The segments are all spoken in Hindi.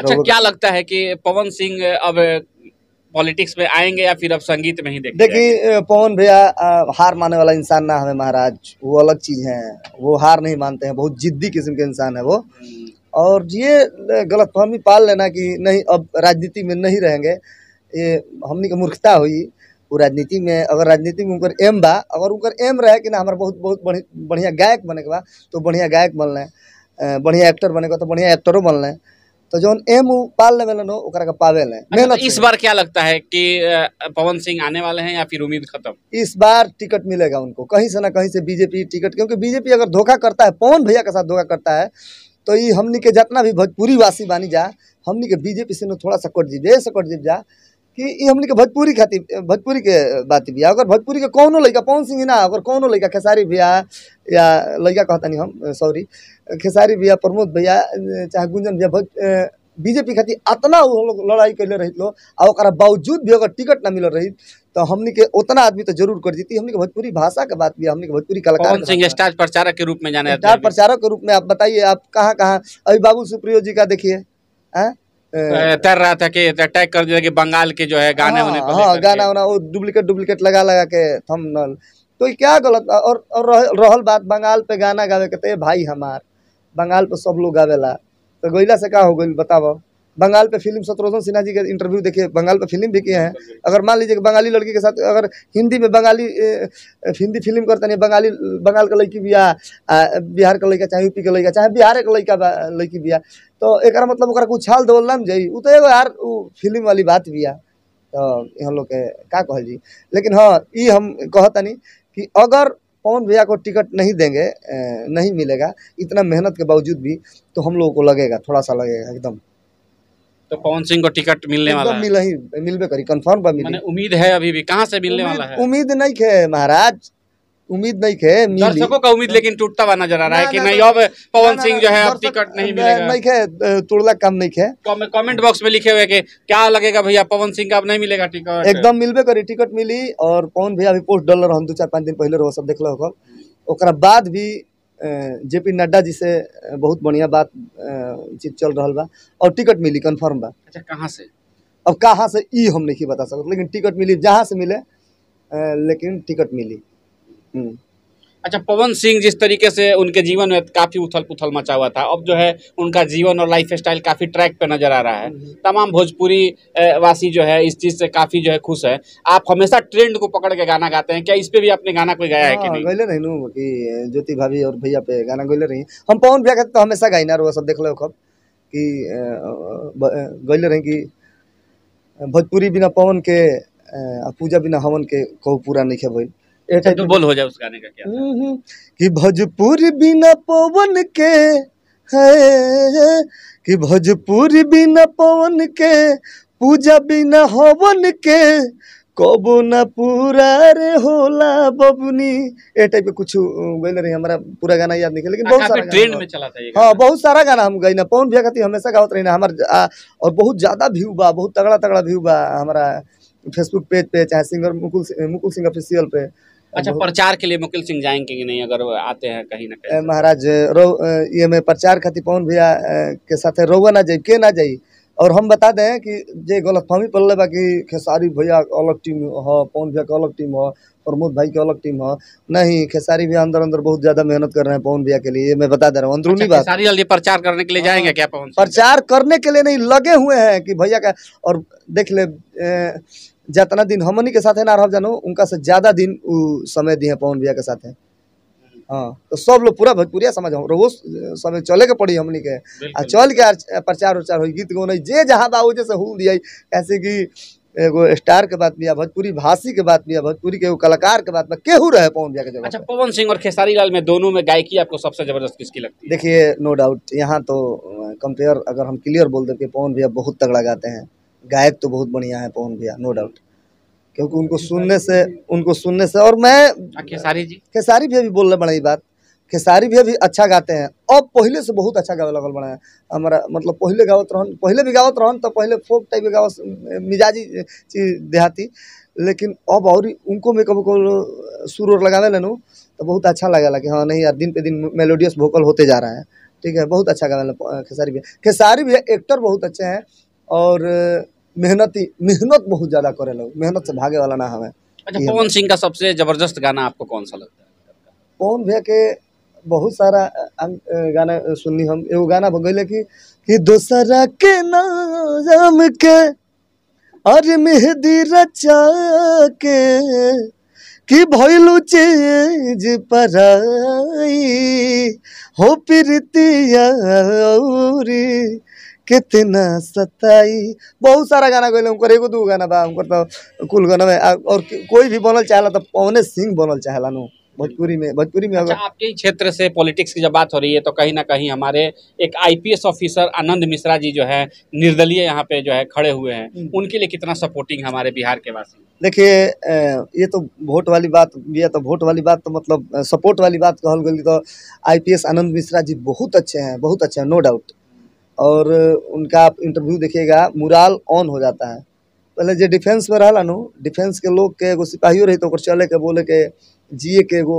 अच्छा क्या लगता है कि पवन सिंह अब पॉलिटिक्स में आएंगे या फिर अब संगीत में ही देखें देखिए पवन भैया हार मानने वाला इंसान ना हमें महाराज वो अलग चीज़ है वो हार नहीं मानते हैं बहुत जिद्दी किस्म के इंसान है वो हम्म। और ये गलत फहमी पाल लेना कि नहीं अब राजनीति में नहीं रहेंगे ये हमने की मूर्खता हुई वो राजनीति में अगर राजनीति में उनका एम बा अगर उनका एम रहे कि ना हमारा बहुत बहुत बढ़िया गायक बने के बा तो बढ़िया गायक बन लें बढ़िया एक्टर बने का तो बढ़िया एक्टरों बन लें तो जो एम पाल लेवे पावे लें अच्छा, तो इस बार क्या लगता है कि पवन सिंह आने वाले हैं या फिर उम्मीद खत्म इस बार टिकट मिलेगा उनको कहीं से ना कहीं से बीजेपी टिकट क्योंकि बीजेपी अगर धोखा करता है पवन भैया के साथ धोखा करता है तो ये हमने के जितना भी भोजपुरी वासी बानी जा हमने के बीजेपी से थोड़ा सा कट जीप जा कि ये हमने के भोजपुरी खाती भोजपुरी के बात भी अगर भोजपुरी के कौनो लड़का पवन सिंह ना अगर कौनो लड़का खेसारी भैया या लड़का कहता नहीं हम सॉरी खेसारी भैया प्रमोद भैया चाहे गुंजन भैया बीजेपी खातिर अतना वो लोग लड़ाई कैले रही लोग और बावजूद भी अगर टिकट ना मिल रही तो हमने के उतना आदमी तो जरूर कर जीती हमने के भोजपुरी भाषा के बात भी हमने के भोजपुरी कलाकार सिंह स्टार प्रचारक के रूप में जाना स्टार प्रचारक के रूप में आप बताइए आप कहाँ कहाँ अभी बाबू सुप्रियो जी का देखिए हाँ? तो तैर रहा था कि अटैक कर दिया कि बंगाल के जो है गाने हाँ, हाँ गाना वाना वो डुप्लीकेट डुप्लीकेट लगा लगा के नल तो क्या गलत और और रहल बात बंगाल पे गाना गावे के भाई हमार बंगाल पे सब लोग गावेला तो गैला से क्या हो गई बताओ बंगाल पे फिल्म शत्रुघ्न सिन्हा जी का इंटरव्यू देखिए बंगाल पे फिल्म भी किए हैं अगर मान लीजिए कि बंगाली लड़की के साथ अगर हिंदी में बंगाली हिंदी फिल्म करते नहीं बंगाली बंगाल का लड़की भी बिहार का लड़का चाहे यूपी का लड़का चाहे बिहार का लड़का लड़की भी तो एक मतलब उछाल दौड़ना में जाई वो तो एगो यार फिल्म वाली बात भी आ तो यहाँ लोग का कहल जी लेकिन हाँ ये हम कहतनी कि अगर पवन भैया को टिकट नहीं देंगे नहीं मिलेगा इतना मेहनत के बावजूद भी तो हम लोगों को लगेगा थोड़ा सा लगेगा एकदम तो पवन सिंह को टिकट मिलने वाला मिल ही मिलबे करी कंफर्म बा मिली उम्मीद है अभी भी कहाँ से मिलने वाला है उम्मीद नहीं है महाराज उम्मीद नहीं है दर्शकों का उम्मीद लेकिन टूटता हुआ नजर आ रहा है कि नहीं अब पवन सिंह जो है अब टिकट नहीं मिलेगा नहीं है तोड़ला काम नहीं है कमेंट बॉक्स में लिखे हुए कि क्या लगेगा भैया पवन सिंह का अब नहीं मिलेगा टिकट एकदम मिलबे करी टिकट मिली और पवन भैया अभी पोस्ट डॉलर हम दो चार पाँच दिन पहले रहो सब देख लो बाद भी जे पी नड्डा जी से बहुत बढ़िया बात चीज चल रहा बा और टिकट मिली कन्फर्म बा अच्छा कहाँ से अब कहाँ से ई हम नहीं बता सकते लेकिन टिकट मिली जहाँ से मिले लेकिन टिकट मिली हम्म। अच्छा पवन सिंह जिस तरीके से उनके जीवन में काफ़ी उथल पुथल मचा हुआ था अब जो है उनका जीवन और लाइफ स्टाइल काफ़ी ट्रैक पे नज़र आ रहा है हम्म। तमाम भोजपुरी वासी जो है इस चीज़ से काफ़ी जो है खुश है आप हमेशा ट्रेंड को पकड़ के गाना गाते हैं क्या इस पर भी आपने गाना कोई गाया है कि हाँ, नहीं गले रही नू कि ज्योति भाभी और भैया पे गाना गोले रही हम पवन भैया तो हमेशा गाई रहो सब देख लो कब कि गोले रहे कि भोजपुरी बिना पवन के पूजा बिना हवन के कहू पूरा नहीं खेब तो, तो बोल हो जाए उस गाने का क्या हम्म, हम्म, कि भोजपुर बिना पवन के है कि भोजपुर बिना पवन के पूजा बिना हवन के कबो न पूरा रे होला बबनी ए टाइप के कुछ गई रही हमारा पूरा गाना याद नहीं लेकिन हाँ, बहुत सारा ट्रेंड में चला था ये हाँ बहुत सारा गाना हम गई ना पवन भैया खाती तो हमेशा गावत रही ना हमारा और बहुत ज़्यादा व्यू बा बहुत तगड़ा तगड़ा व्यू बा हमारा फेसबुक पेज पे चाहे सिंगर मुकुल मुकुल सिंह ऑफिशियल पे अच्छा प्रचार के लिए मुकिल सिंह जाएंगे कि नहीं अगर आते हैं कहीं ना कहीं महाराज रो ये मैं प्रचार खातिर पवन भैया के साथ रोवा ना जाए के ना जाये और हम बता दें कि जे फहमी पड़े बा कि खेसारी भैया अलग टीम ह पवन भैया का अलग टीम ह प्रमोद भाई की अलग टीम ह नहीं खेसारी भैया अंदर अंदर बहुत ज्यादा मेहनत कर रहे हैं पवन भैया के लिए मैं बता दे रहा हूँ अंदरूनी अच्छा, बात जल्दी प्रचार करने के लिए जाएंगे हाँ। क्या पवन प्रचार करने के लिए नहीं लगे हुए हैं कि भैया का और देख ले जितना दिन हमनी के साथ है ना रह जानो उनका से ज्यादा दिन समय दिए पवन भैया के साथ है हाँ तो सब लोग पूरा भोजपुरिया समझ रहो समय चले के पड़ी हमनी के आ चल के प्रचार उचार हो गीत गौन जे जहाँ बाबू जैसे हूल दिए कैसे कि एगो स्टार के बात बिया भोजपुरी भाषी के बात या भोजपुरी के एगो कलाकार के बात में केहू रहे पवन बिया के जगह अच्छा पवन सिंह और खेसारी लाल में दोनों में गायकी आपको सबसे जबरदस्त किसकी लगती है देखिए नो डाउट यहाँ तो कंपेयर अगर हम क्लियर बोल दे कि पवन भैया बहुत तगड़ा गाते हैं गायक तो बहुत बढ़िया है पवन भैया नो डाउट क्योंकि उनको सुनने से उनको सुनने से और मैं हाँ, खेसारी जी खेसारी भी अभी बोल रहे बड़ा ही बात खेसारी भी अभी अच्छा गाते हैं और पहले से बहुत अच्छा गावे लगल बड़ा है हमारा मतलब पहले गावत रहन पहले भी गावत रहन तो पहले फोक टाइप के गावत मिजाजी चीज देहाती लेकिन अब और उनको मैं कभी कभी सुर और लगावे लेनू तो बहुत अच्छा लगा कि हाँ नहीं यार दिन पे दिन मेलोडियस वोकल होते जा रहा है ठीक है बहुत अच्छा गावे खेसारी भी खेसारी भी एक्टर बहुत अच्छे हैं और मेहनती मेहनत बहुत ज़्यादा करे लोग मेहनत से भागे वाला ना हमें अच्छा पवन सिंह का सबसे ज़बरदस्त गाना आपको कौन सा लगता है पवन भैया के बहुत सारा अं, गाना सुननी हम एगो गाना भगले की कि दूसरा के नाम के और मेहदी रचा के कि भैलू चीज पर हो प्रीतिया कितना सताई बहुत सारा गाना गए हमको एगो दू गाना बा हमको तो कुल गाना में और कोई भी बनल चाहला तो पवने सिंह बनल चाहला नो भोजपुरी में भोजपुरी में अच्छा, अगर आपके क्षेत्र से पॉलिटिक्स की जब बात हो रही है तो कहीं ना कहीं हमारे एक आईपीएस ऑफिसर आनंद मिश्रा जी जो है निर्दलीय यहाँ पे जो है खड़े हुए हैं हम्म। उनके लिए कितना सपोर्टिंग हमारे बिहार के वासी देखिए ये तो वोट वाली बात ये तो वोट वाली बात तो मतलब सपोर्ट वाली बात कहल गई तो आई आनंद मिश्रा जी बहुत अच्छे हैं बहुत अच्छे हैं नो डाउट और उनका आप इंटरव्यू देखिएगा मुराल ऑन हो जाता है पहले जो डिफेंस में रहा नु डिफेंस के लोग के एगो सिपाहियों रही तो चले के बोले के जिए के एगो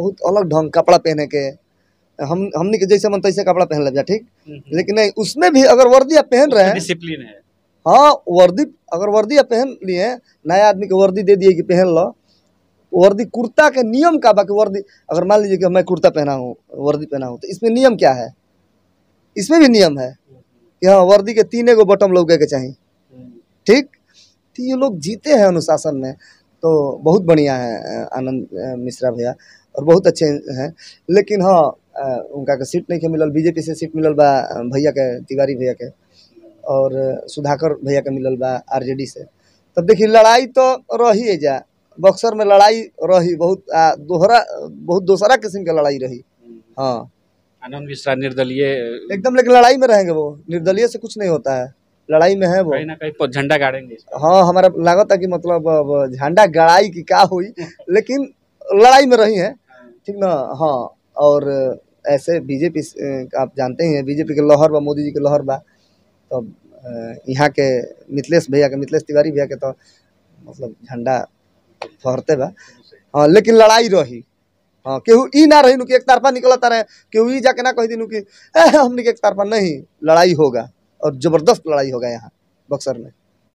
बहुत अलग ढंग कपड़ा पहने के हम हमने के जैसे मन तैसे कपड़ा पहन जाए ठीक लेकिन नहीं उसमें भी अगर वर्दी आप पहन रहे हैं डिसिप्लिन है हाँ वर्दी अगर वर्दी आप पहन लिए नया आदमी को वर्दी दे दिए कि पहन लो वर्दी कुर्ता के नियम का बाकी वर्दी अगर मान लीजिए कि मैं कुर्ता पहना हूँ वर्दी पहना हूँ तो इसमें नियम क्या है इसमें भी नियम है कि हाँ वर्दी के तीन गो बटम लोग के चाहिए ठीक तो ये लोग जीते हैं अनुशासन में तो बहुत बढ़िया है आनंद मिश्रा भैया और बहुत अच्छे हैं लेकिन हाँ उनका के सीट नहीं के मिलल बीजेपी से सीट मिलल बा भैया के तिवारी भैया के और सुधाकर भैया के मिलल बा आरजेडी से तब तो देखिए लड़ाई तो रही है जा बक्सर में लड़ाई रही बहुत दोहरा बहुत दूसरा किस्म के लड़ाई रही हाँ आनंद मिश्रा निर्दलीय एकदम लेकिन लड़ाई में रहेंगे वो निर्दलीय से कुछ नहीं होता है लड़ाई में है वो कहीं ना कहीं झंडा गाड़ेंगे हाँ हमारा लागत है कि मतलब झंडा गड़ाई की क्या हुई लेकिन लड़ाई में रही है ठीक ना हाँ और ऐसे बीजेपी आप जानते ही हैं बीजेपी के लहर बा मोदी जी के लहर बा तो यहाँ के मिथिलेश भैया के मिथिलेश तिवारी भैया के तो मतलब झंडा फहरते बा हाँ लेकिन लड़ाई रही हाँ केहू ई ना रही कि एक तरफा निकल रहे केहू ई जाके ना कह दिन कि हमने के एक तरफा नहीं लड़ाई होगा और ज़बरदस्त लड़ाई होगा यहाँ बक्सर में